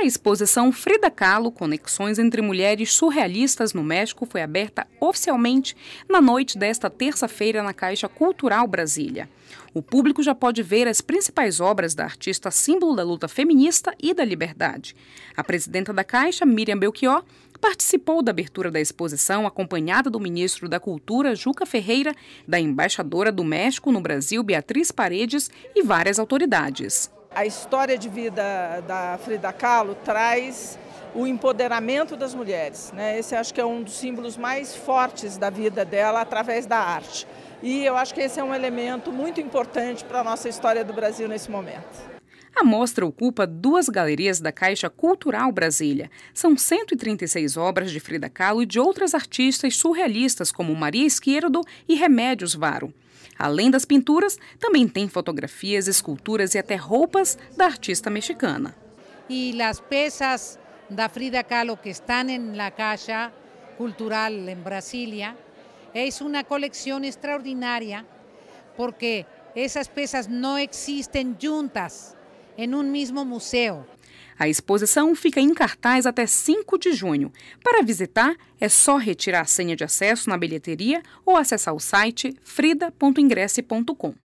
A exposição Frida Kahlo, Conexões entre Mulheres Surrealistas no México, foi aberta oficialmente na noite desta terça-feira na Caixa Cultural Brasília. O público já pode ver as principais obras da artista símbolo da luta feminista e da liberdade. A presidenta da Caixa, Miriam Belchior, participou da abertura da exposição acompanhada do ministro da Cultura, Juca Ferreira, da embaixadora do México no Brasil, Beatriz Paredes e várias autoridades. A história de vida da Frida Kahlo traz o empoderamento das mulheres. Né? Esse acho que é um dos símbolos mais fortes da vida dela através da arte. E eu acho que esse é um elemento muito importante para a nossa história do Brasil nesse momento. A mostra ocupa duas galerias da Caixa Cultural Brasília. São 136 obras de Frida Kahlo e de outras artistas surrealistas como Maria Esquerdo e Remédios Varo. Além das pinturas, também tem fotografias, esculturas e até roupas da artista mexicana. E as peças da Frida Kahlo que estão na Caixa Cultural em Brasília é uma coleção extraordinária porque essas peças não existem juntas em um mesmo museu. A exposição fica em cartaz até 5 de junho. Para visitar, é só retirar a senha de acesso na bilheteria ou acessar o site frida.ingresse.com.